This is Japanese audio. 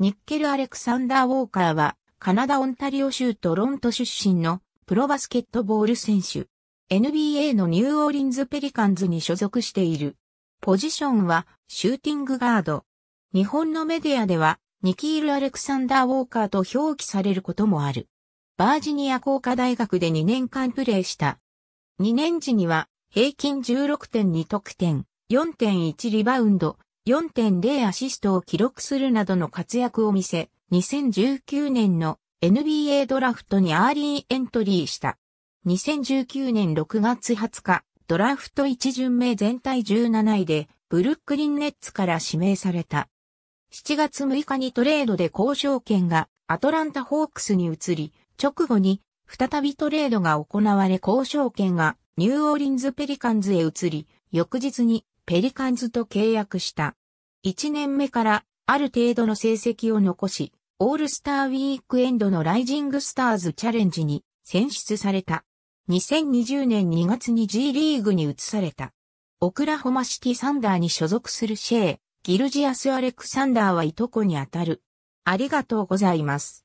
ニッケル・アレクサンダー・ウォーカーは、カナダ・オンタリオ州トロント出身のプロバスケットボール選手。NBA のニューオーリンズ・ペリカンズに所属している。ポジションはシューティングガード。日本のメディアでは、ニキール・アレクサンダー・ウォーカーと表記されることもある。バージニア工科大学で2年間プレーした。2年時には平均16.2得点、4.1リバウンド、4.0アシストを記録するなどの活躍を見せ、2019年の NBA ドラフトにアーリーエントリーした。2019年6月20日、ドラフト1巡目全体17位で、ブルックリンネッツから指名された。7月6日にトレードで交渉権がアトランタホークスに移り、直後に再びトレードが行われ交渉権がニューオーリンズペリカンズへ移り、翌日にペリカンズと契約した。1年目からある程度の成績を残し、オールスターウィークエンドのライジングスターズチャレンジに選出された。2020年2月に G リーグに移された。オクラホマシティサンダーに所属するシェー、ギルジアス・アレクサンダーはいとこにあたる。ありがとうございます。